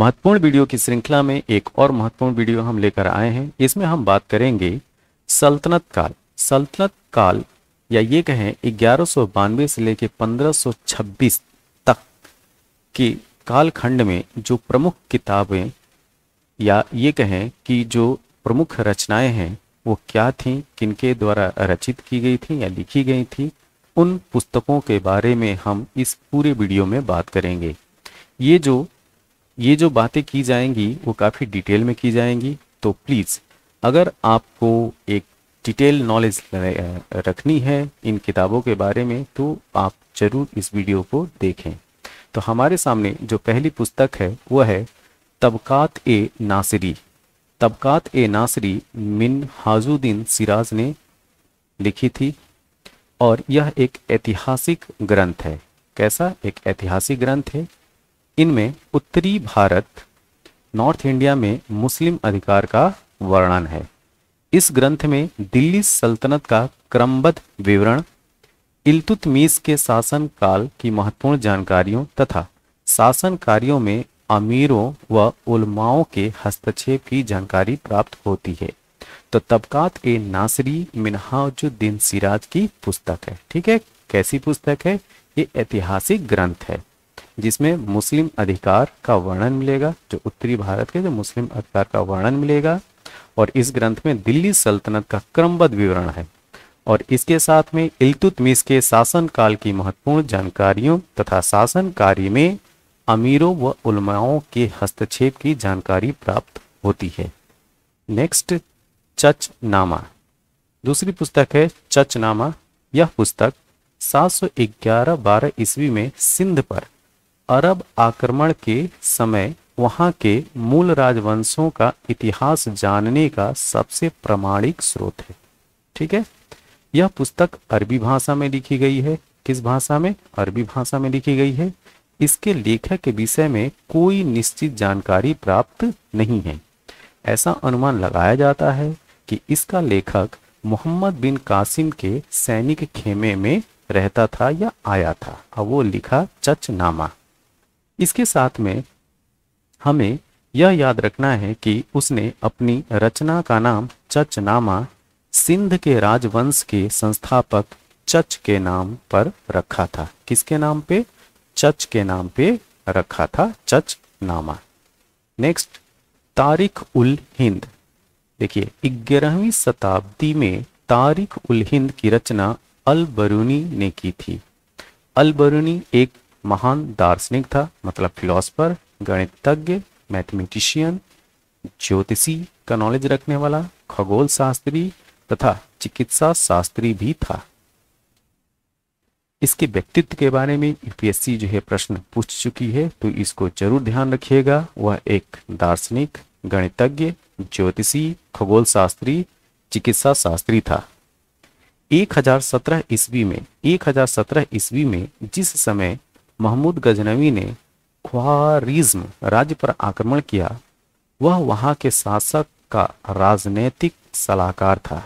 महत्वपूर्ण वीडियो की श्रृंखला में एक और महत्वपूर्ण वीडियो हम लेकर आए हैं इसमें हम बात करेंगे सल्तनत काल सल्तनत काल या ये कहें ग्यारह से लेकर 1526 तक के कालखंड में जो प्रमुख किताबें या ये कहें कि जो प्रमुख रचनाएं हैं वो क्या थीं किनके द्वारा रचित की गई थी या लिखी गई थी उन पुस्तकों के बारे में हम इस पूरे वीडियो में बात करेंगे ये जो ये जो बातें की जाएंगी वो काफ़ी डिटेल में की जाएंगी तो प्लीज़ अगर आपको एक डिटेल नॉलेज रखनी है इन किताबों के बारे में तो आप ज़रूर इस वीडियो को देखें तो हमारे सामने जो पहली पुस्तक है वह है तबकात ए नासरी तबकात ए नासरी मिन हाजुद्दीन सिराज ने लिखी थी और यह एक ऐतिहासिक ग्रंथ है कैसा एक ऐतिहासिक ग्रंथ है इनमें उत्तरी भारत नॉर्थ इंडिया में मुस्लिम अधिकार का वर्णन है इस ग्रंथ में दिल्ली सल्तनत का क्रमबद्ध विवरण इलतुतमीस के शासन काल की महत्वपूर्ण जानकारियों तथा शासन कार्यों में अमीरों व उलमाओं के हस्तक्षेप की जानकारी प्राप्त होती है तो तबकात ए नासरी मिनहाजुद्दीन सिराज की पुस्तक है ठीक है कैसी पुस्तक है ये ऐतिहासिक ग्रंथ है जिसमें मुस्लिम अधिकार का वर्णन मिलेगा जो उत्तरी भारत के जो मुस्लिम अधिकार का वर्णन मिलेगा और इस ग्रंथ में दिल्ली सल्तनत का क्रमबद्ध विवरण है और इसके साथ में इल्तुतमिश के शासन काल की महत्वपूर्ण जानकारियों तथा शासन कार्य में अमीरों व उलमाओं के हस्तक्षेप की जानकारी प्राप्त होती है नेक्स्ट चच नामा दूसरी पुस्तक है चचनामा यह पुस्तक 711-12 ईस्वी में सिंध पर अरब आक्रमण के समय वहां के मूल राजवंशों का इतिहास जानने का सबसे प्रमाणिक स्रोत है ठीक है यह पुस्तक अरबी भाषा में लिखी गई है किस भाषा में अरबी भाषा में लिखी गई है इसके लेखक के विषय में कोई निश्चित जानकारी प्राप्त नहीं है ऐसा अनुमान लगाया जाता है कि इसका लेखक मोहम्मद बिन कासिम के सैनिक खेमे में रहता था या आया था और वो लिखा चचनामा इसके साथ में हमें यह याद रखना है कि उसने अपनी रचना का नाम चचनामा सिंध के राजवंश के संस्थापक चच के नाम पर रखा था किसके नाम पे चच के नाम पे रखा था चच नामा नेक्स्ट तारिक उल हिंद देखिए ग्यारहवीं शताब्दी में तारिक उल हिंद की रचना अल बरूनी ने की थी अल बरूनी एक महान दार्शनिक था मतलब फिलोसफर गणितज्ञ मैथमेटिशियन ज्योतिषी का नॉलेज रखने वाला खगोल शास्त्री तथा चिकित्सा शास्त्री भी था इसके व्यक्तित्व के बारे में यूपीएससी जो है प्रश्न पूछ चुकी है तो इसको जरूर ध्यान रखिएगा वह एक दार्शनिक गणितज्ञ ज्योतिषी खगोल शास्त्री चिकित्सा शास्त्री था 1017 ईस्वी में 1017 ईस्वी में जिस समय महमूद गजनवी ने ख्वारिज्म राज्य पर आक्रमण किया वह वहां के शासक का राजनीतिक सलाहकार था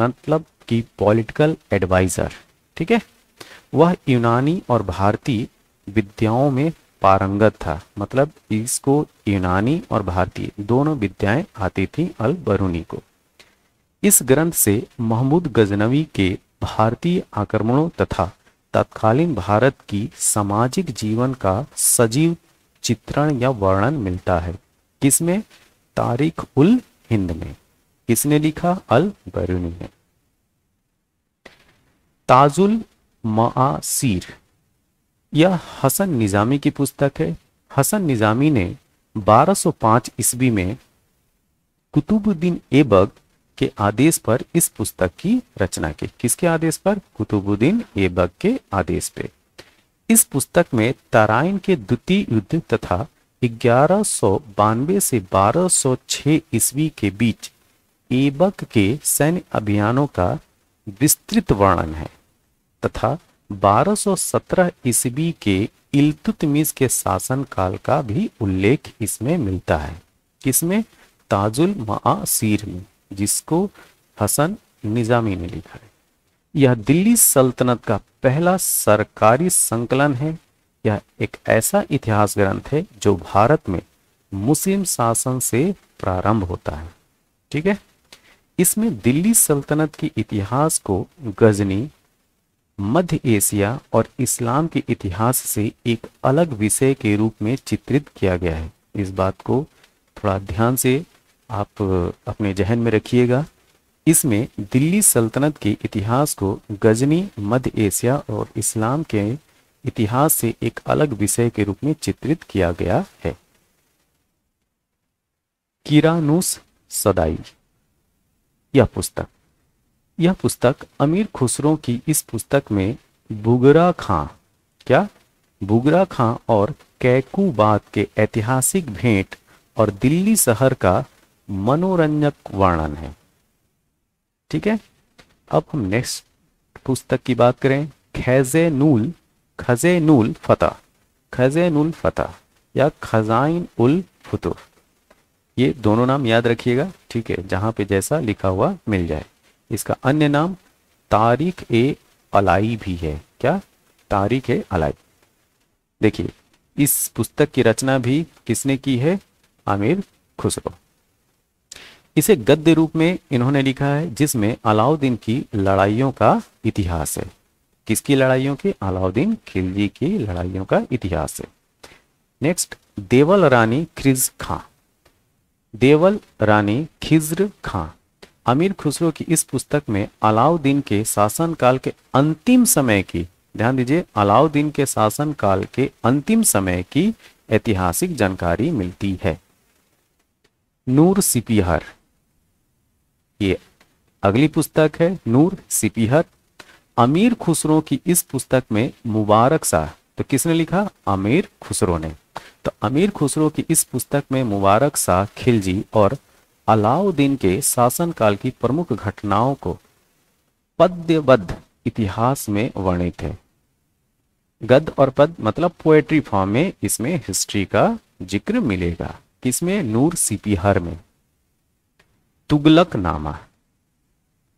मतलब कि पॉलिटिकल एडवाइजर ठीक है वह यूनानी और भारतीय विद्याओं में पारंगत था मतलब इसको यूनानी और भारतीय दोनों विद्याएं आती थी अल बरूनी को इस ग्रंथ से महमूद गजनवी के भारतीय आक्रमणों तथा तत्कालीन भारत की सामाजिक जीवन का सजीव चित्रण या वर्णन मिलता है किसमें तारीख उल हिंद में किसने लिखा अल बरूनी ने ताजुल मासीर यह हसन निजामी की पुस्तक है हसन निजामी ने 1205 ईस्वी में कुतुबुद्दीन एबक के आदेश पर इस पुस्तक की रचना की किसके आदेश पर कुतुबुद्दीन एबक के आदेश पे इस पुस्तक में तराइन के द्वितीय युद्ध तथा ग्यारह से बारह सौ छह ईस्वी के बीच एबक के सैन्य अभियानों का विस्तृत वर्णन है तथा 1217 ईस्वी के इल्तुतमिश के शासन काल का भी उल्लेख इसमें मिलता है किसमें ताजुल मासीर में जिसको हसन निजामी ने लिखा है यह दिल्ली सल्तनत का पहला सरकारी संकलन है यह एक ऐसा इतिहास ग्रंथ है जो भारत में मुस्लिम शासन से प्रारंभ होता है ठीक है इसमें दिल्ली सल्तनत के इतिहास को गजनी मध्य एशिया और इस्लाम के इतिहास से एक अलग विषय के रूप में चित्रित किया गया है इस बात को थोड़ा ध्यान से आप अपने जहन में रखिएगा इसमें दिल्ली सल्तनत के इतिहास को गजनी मध्य एशिया और इस्लाम के इतिहास से एक अलग विषय के रूप में चित्रित किया गया है किरानुस सदाई यह पुस्तक यह पुस्तक अमीर खुसरो की इस पुस्तक में बुगरा खां क्या बुगरा खां और कैकूबाद के ऐतिहासिक भेंट और दिल्ली शहर का मनोरंजक वर्णन है ठीक है अब हम नेक्स्ट पुस्तक की बात करें खैजे नूल खजे नूल फतेह खजे नूल फतेह या खजाइन उल फतुह ये दोनों नाम याद रखिएगा ठीक है जहां पे जैसा लिखा हुआ मिल जाए इसका अन्य नाम तारीख ए अलाई भी है क्या तारीख ए अलाई देखिए इस पुस्तक की रचना भी किसने की है आमिर खुसरो इसे गद्य रूप में इन्होंने लिखा है जिसमें अलाउद्दीन की लड़ाइयों का इतिहास है किसकी लड़ाइयों की अलाउद्दीन खिलजी की लड़ाइयों का इतिहास है नेक्स्ट देवल रानी खिज खां देवल रानी खिज्र खां अमीर खुसरो की इस पुस्तक में अलाउद्दीन के शासनकाल के अंतिम समय की ध्यान दीजिए अलाउद्दीन के शासनकाल के अंतिम समय की ऐतिहासिक जानकारी मिलती है नूर सिपिहर ये अगली पुस्तक है नूर सिपिहर अमीर खुसरो की इस पुस्तक में मुबारक शाह तो किसने लिखा अमीर खुसरो ने तो अमीर खुसरो की इस पुस्तक में मुबारक शाह खिलजी और अलाउद्दीन के शासनकाल की प्रमुख घटनाओं को पद्यबद्ध इतिहास में वर्णित है गद और पद मतलब पोएट्री फॉर्म में इसमें हिस्ट्री का जिक्र मिलेगा किसमें नूर सिपिहर में तुगलक नामा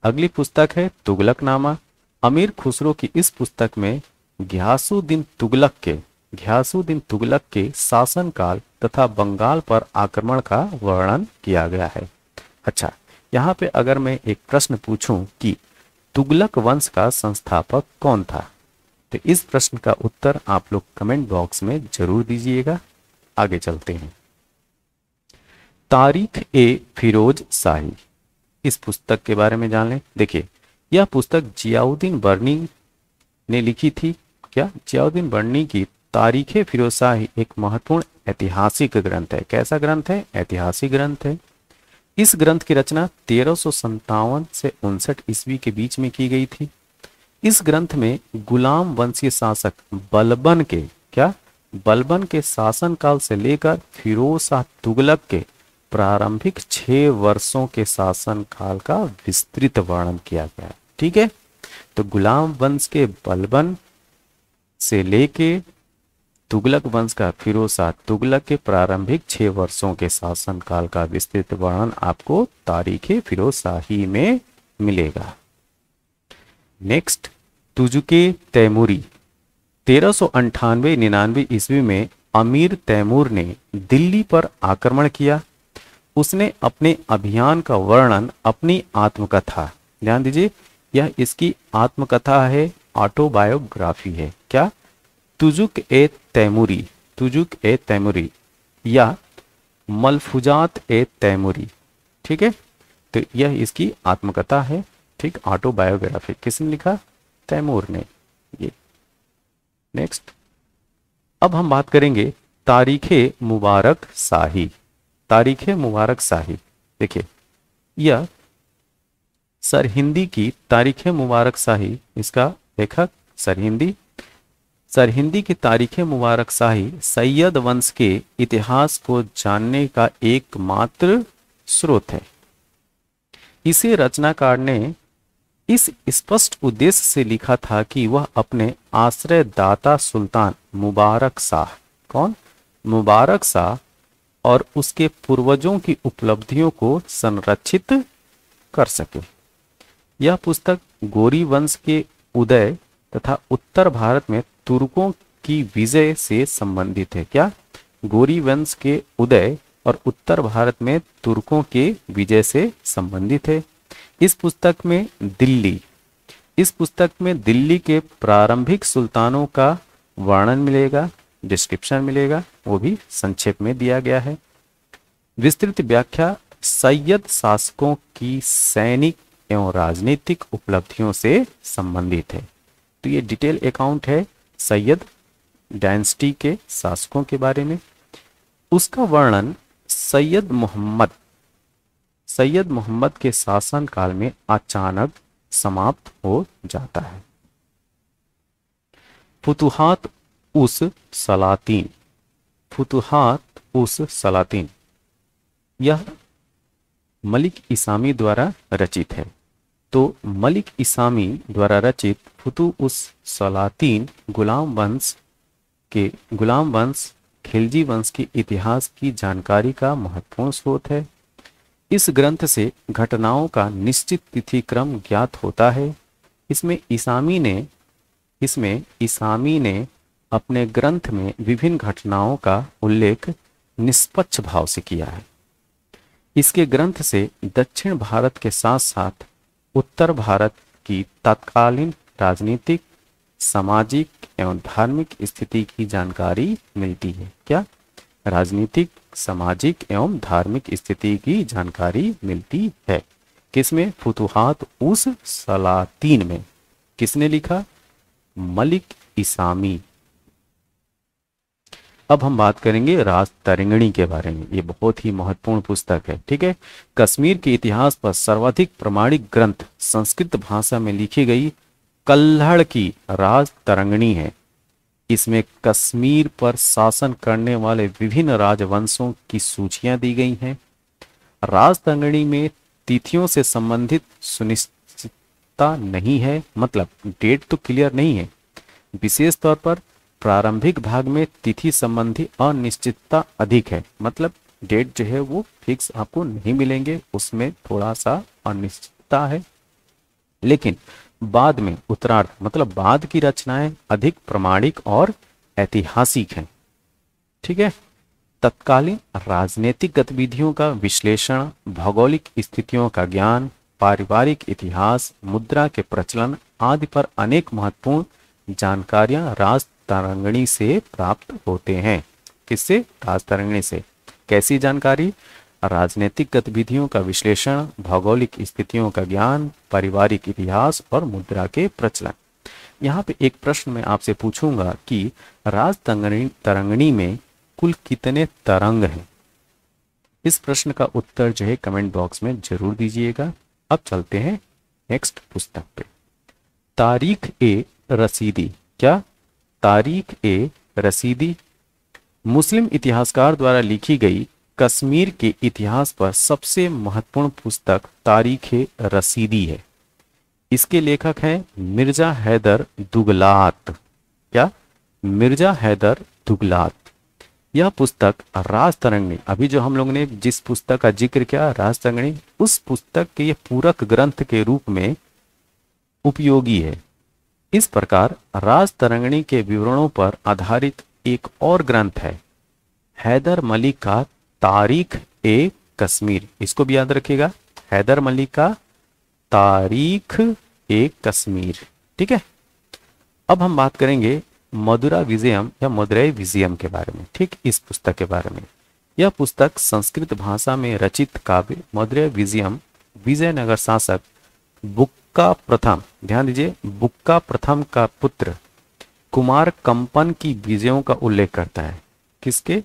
अगली पुस्तक है तुगलक नामा अमीर खुसरो की इस पुस्तक में घ्यासुद्दीन तुगलक के घ्यासुद्दीन तुगलक के शासनकाल तथा बंगाल पर आक्रमण का वर्णन किया गया है अच्छा यहाँ पे अगर मैं एक प्रश्न पूछूं कि तुगलक वंश का संस्थापक कौन था तो इस प्रश्न का उत्तर आप लोग कमेंट बॉक्स में जरूर दीजिएगा आगे चलते हैं तारीख ए फिरोज शाही इस पुस्तक के बारे में जान लें देखिए यह पुस्तक जियाउद्दीन बर्नी ने लिखी थी क्या जियाउद्दीन बर्नी की तारीख फिरोज शाही एक महत्वपूर्ण ऐतिहासिक ग्रंथ है कैसा ग्रंथ है ऐतिहासिक ग्रंथ है इस ग्रंथ की रचना तेरह से उनसठ ईस्वी के बीच में की गई थी इस ग्रंथ में गुलाम वंशीय शासक बलबन के क्या बलबन के शासन काल से लेकर फिरोज शाह तुगलक के प्रारंभिक छह वर्षों के शासन काल का विस्तृत वर्णन किया गया ठीक है तो गुलाम वंश के बलबन से लेके तुगलक वंश का फिरोज शाह तुगलक के प्रारंभिक छह वर्षों के शासन काल का विस्तृत वर्णन आपको तारीख फिरोज में मिलेगा नेक्स्ट तुजुके तैमूरी तेरह सौ अंठानवे निन्यानवे ईस्वी में अमीर तैमूर ने दिल्ली पर आक्रमण किया उसने अपने अभियान का वर्णन अपनी आत्मकथा ध्यान दीजिए यह इसकी आत्मकथा है ऑटोबायोग्राफी है क्या तुजुक ए तैमूरी तुजुक ए तैमूरी या मलफुजात ए तैमूरी ठीक है तो यह इसकी आत्मकथा है ठीक ऑटोबायोग्राफी किसने लिखा तैमूर ने ये नेक्स्ट अब हम बात करेंगे तारीख मुबारक शाही तारीख मुबारक साहिब देखिए यह सर हिंदी की तारीख मुबारक शाही इसका लेखक सर हिंदी सर हिंदी की तारीख मुबारक शाही सैयद वंश के इतिहास को जानने का एकमात्र स्रोत है इसे रचनाकार ने इस स्पष्ट उद्देश्य से लिखा था कि वह अपने आश्रयदाता सुल्तान मुबारक शाह कौन मुबारक शाह और उसके पूर्वजों की उपलब्धियों को संरक्षित कर सके यह पुस्तक गोरी वंश के उदय तथा उत्तर भारत में तुर्कों की विजय से संबंधित है क्या गोरी वंश के उदय और उत्तर भारत में तुर्कों के विजय से संबंधित है इस पुस्तक में दिल्ली इस पुस्तक में दिल्ली के प्रारंभिक सुल्तानों का वर्णन मिलेगा डिस्क्रिप्शन मिलेगा वो भी संक्षेप में दिया गया है विस्तृत व्याख्या सैयद शासकों की सैनिक एवं राजनीतिक उपलब्धियों से संबंधित है तो ये डिटेल अकाउंट है सैयद डायनेस्टी के शासकों के बारे में उसका वर्णन सैयद मोहम्मद सैयद मोहम्मद के शासन काल में अचानक समाप्त हो जाता है फुतुहात उस सलातीन फुतुहात उस सलातीन यह मलिक इसामी द्वारा रचित है तो मलिक इसामी द्वारा रचित फुतु उस सलातीन गुलाम वंश के गुलाम वंश खिलजी वंश के इतिहास की जानकारी का महत्वपूर्ण स्रोत है इस ग्रंथ से घटनाओं का निश्चित तिथि क्रम ज्ञात होता है इसमें इसामी ने इसमें इसामी ने अपने ग्रंथ में विभिन्न घटनाओं का उल्लेख निष्पक्ष भाव से किया है इसके ग्रंथ से दक्षिण भारत के साथ साथ उत्तर भारत की तत्कालीन राजनीतिक सामाजिक एवं धार्मिक स्थिति की जानकारी मिलती है क्या राजनीतिक सामाजिक एवं धार्मिक स्थिति की जानकारी मिलती है किसमें फुतुहात उस सलातीन में किसने लिखा मलिक इसामी अब हम बात करेंगे राज तरिंगणी के बारे में ये बहुत ही महत्वपूर्ण पुस्तक है ठीक है कश्मीर के इतिहास पर सर्वाधिक प्रमाणिक ग्रंथ संस्कृत भाषा में लिखी गई कल्हड़ की राज तरंगणी है इसमें कश्मीर पर शासन करने वाले विभिन्न राजवंशों की सूचियां दी गई हैं राज तरंगणी में तिथियों से संबंधित सुनिश्चितता नहीं है मतलब डेट तो क्लियर नहीं है विशेष तौर पर प्रारंभिक भाग में तिथि संबंधी अनिश्चितता अधिक है मतलब डेट जो है वो फिक्स आपको नहीं मिलेंगे उसमें थोड़ा सा अनिश्चितता है लेकिन बाद में उत्तरार्थ मतलब बाद की रचनाएं अधिक प्रमाणिक और ऐतिहासिक हैं ठीक है तत्कालीन राजनीतिक गतिविधियों का विश्लेषण भौगोलिक स्थितियों का ज्ञान पारिवारिक इतिहास मुद्रा के प्रचलन आदि पर अनेक महत्वपूर्ण जानकारियां राष्ट्र तारांगणी से प्राप्त होते हैं किससे राजतारंगणी से कैसी जानकारी राजनीतिक गतिविधियों का विश्लेषण भौगोलिक स्थितियों का ज्ञान पारिवारिक इतिहास और मुद्रा के प्रचलन यहाँ पे एक प्रश्न मैं आपसे पूछूंगा कि राज तरंगणी में कुल कितने तरंग हैं इस प्रश्न का उत्तर जो है कमेंट बॉक्स में जरूर दीजिएगा अब चलते हैं नेक्स्ट पुस्तक पे तारीख ए रसीदी क्या तारीख ए रसीदी मुस्लिम इतिहासकार द्वारा लिखी गई कश्मीर के इतिहास पर सबसे महत्वपूर्ण पुस्तक तारीख रसीदी है इसके लेखक हैं मिर्जा हैदर दुगलात क्या मिर्जा हैदर दुगलात यह पुस्तक राजतरंगणी अभी जो हम लोग ने जिस पुस्तक का जिक्र किया राजतरंगणी उस पुस्तक के पूरक ग्रंथ के रूप में उपयोगी है इस प्रकार राज तरंगणी के विवरणों पर आधारित एक और ग्रंथ है हैदर मलिक का तारीख ए कश्मीर इसको भी याद रखिएगा हैदर मलिक का तारीख ए कश्मीर ठीक है अब हम बात करेंगे मदुरा विजयम या मदुरई विजयम के बारे में ठीक इस पुस्तक के बारे में यह पुस्तक संस्कृत भाषा में रचित काव्य मदुरई विजयम विजयनगर शासक बुक बुक्का प्रथम ध्यान दीजिए बुक्का प्रथम का पुत्र कुमार कंपन की विजयों का उल्लेख करता है किसके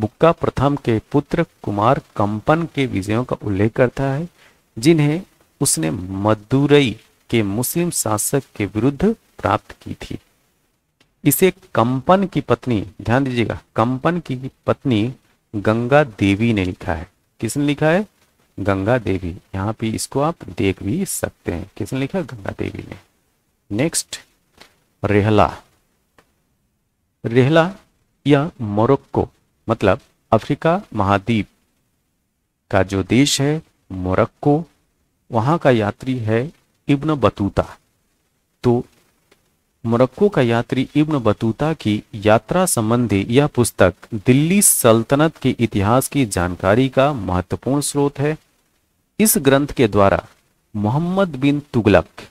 बुक्का प्रथम के पुत्र कुमार कंपन के विजयों का उल्लेख करता है जिन्हें उसने मदुरई के मुस्लिम शासक के विरुद्ध प्राप्त की थी इसे कंपन की पत्नी ध्यान दीजिएगा कंपन की पत्नी गंगा देवी ने लिखा है किसने लिखा है गंगा देवी यहाँ पे इसको आप देख भी सकते हैं किसने लिखा गंगा देवी ने नेक्स्ट रेहला रेहला या मोरक्को मतलब अफ्रीका महाद्वीप का जो देश है मोरक्को वहाँ का यात्री है इब्न बतूता तो मोरक्को का यात्री इब्न बतूता की यात्रा संबंधी यह पुस्तक दिल्ली सल्तनत के इतिहास की जानकारी का महत्वपूर्ण स्रोत है इस ग्रंथ के द्वारा मोहम्मद बिन तुगलक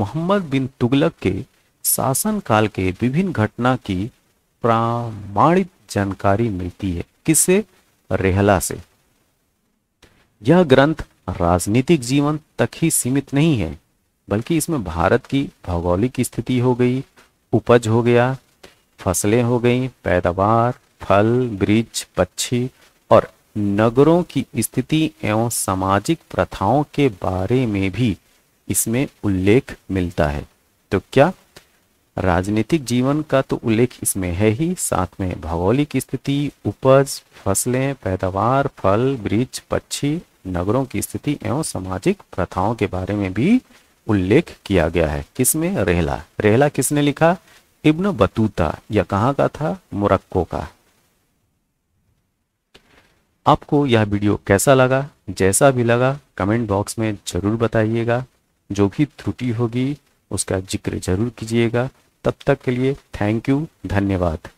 मोहम्मद बिन तुगलक के शासन काल के विभिन्न घटना की प्रामाणिक जानकारी मिलती है किसे रेहला से यह ग्रंथ राजनीतिक जीवन तक ही सीमित नहीं है बल्कि इसमें भारत की भौगोलिक स्थिति हो गई उपज हो गया फसलें हो गई पैदावार फल वृक्ष पक्षी नगरों की स्थिति एवं सामाजिक प्रथाओं के बारे में भी इसमें उल्लेख मिलता है तो क्या राजनीतिक जीवन का तो उल्लेख इसमें है ही साथ में भौगोलिक स्थिति उपज फसलें पैदावार फल वृक्ष पक्षी नगरों की स्थिति एवं सामाजिक प्रथाओं के बारे में भी उल्लेख किया गया है किसमें रेहला रेहला किसने लिखा इब्न बतूता या कहाँ का था मुरक्को का आपको यह वीडियो कैसा लगा जैसा भी लगा कमेंट बॉक्स में ज़रूर बताइएगा जो भी त्रुटि होगी उसका जिक्र ज़रूर कीजिएगा तब तक के लिए थैंक यू धन्यवाद